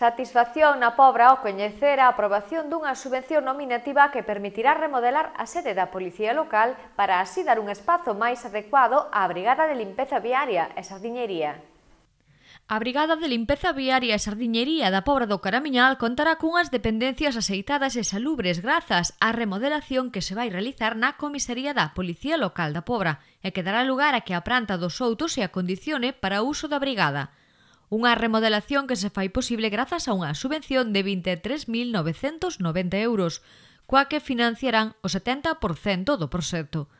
Satisfacción na Pobra ao coñecer a aprobación dunha subvención nominativa que permitirá remodelar a sede da Policía Local para así dar un espazo máis adecuado á Brigada de Limpeza Viaria e Sardiñería. A Brigada de Limpeza Viaria e Sardiñería da Pobra do Caramiñal contará cunhas dependencias aceitadas e salubres grazas á remodelación que se vai realizar na comisaría da Policía Local da Pobra e que dará lugar a que a planta dos outos se acondicione para o uso da brigada. Unha remodelación que se fai posible grazas a unha subvención de 23.990 euros, coa que financiarán o 70% do proxecto.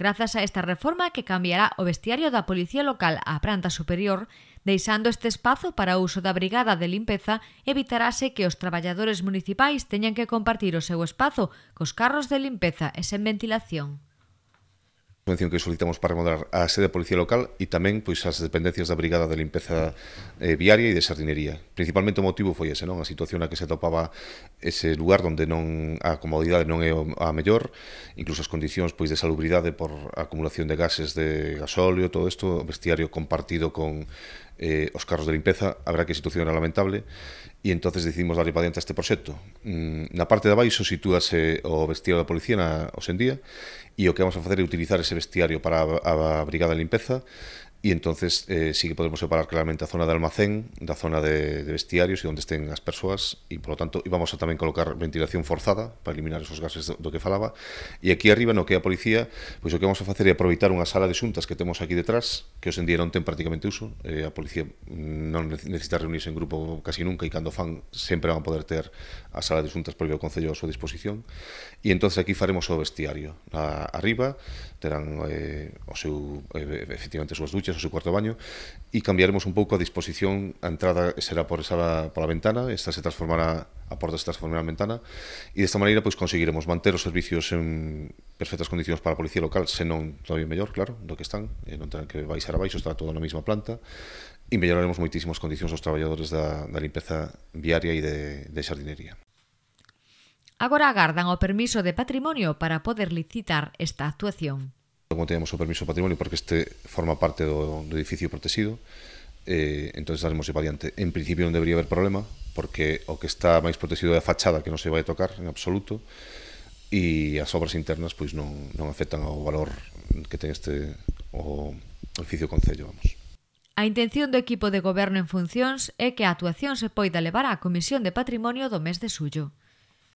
Grazas a esta reforma que cambiará o vestiario da Policía Local á planta superior, deixando este espazo para o uso da Brigada de Limpeza, evitarase que os traballadores municipais teñan que compartir o seu espazo cos carros de limpeza e sen ventilación subvención que solicitamos para remodelar a sede da Policía Local e tamén pois as dependencias da Brigada de Limpeza eh, Viaria e de Sardinería principalmente o motivo foi ese, non? A situación na que se topaba ese lugar onde non a comodidade non é a mellor, incluso as condicións pois de salubridade por acumulación de gases de gasóleo, todo isto, o vestiario compartido con eh, os carros de limpeza, a que a situación era lamentable, e entonces decidimos darle para a este proxecto. Mm, na parte de abaixo sitúase o vestiario da policía na, hoxendía, e o que vamos a facer é utilizar ese vestiario para a, a brigada de limpeza, E entonces eh, sí que podemos separar claramente a zona de almacén da zona de, de vestiarios e onde estén as persoas e, por lo tanto, íbamos a tamén colocar ventilación forzada para eliminar esos gases do, do que falaba. E aquí arriba, no que a policía, pois o que vamos a facer é aproveitar unha sala de xuntas que temos aquí detrás, que os en día ten prácticamente uso. Eh, a policía non necesita reunirse en grupo casi nunca e cando fan sempre van a poder ter a sala de xuntas previo o Concello a súa disposición. E entonces aquí faremos o vestiario. A, arriba terán eh, o seu, eh, efectivamente, as súas duchas o seu cuarto baño e cambiaremos un pouco a disposición a entrada será por esa pola ventana esta se transformará a porta se transformará en ventana e desta maneira pois conseguiremos manter os servicios en perfectas condicións para a policía local senón todavía mellor, claro, do que están e non terán que baixar abaixo, está todo na mesma planta e melloraremos moitísimas condicións aos traballadores da, da limpeza viaria e de, de xardinería. Agora agardan o permiso de patrimonio para poder licitar esta actuación como teníamos o permiso de patrimonio, porque este forma parte do, do edificio protegido, eh, entón daremos para En principio non debería haber problema, porque o que está máis protegido é a fachada, que non se vai tocar en absoluto, e as obras internas pois non, non afectan ao valor que ten este o edificio Concello, vamos. A intención do equipo de goberno en funcións é que a actuación se poida levar á Comisión de Patrimonio do mes de suyo.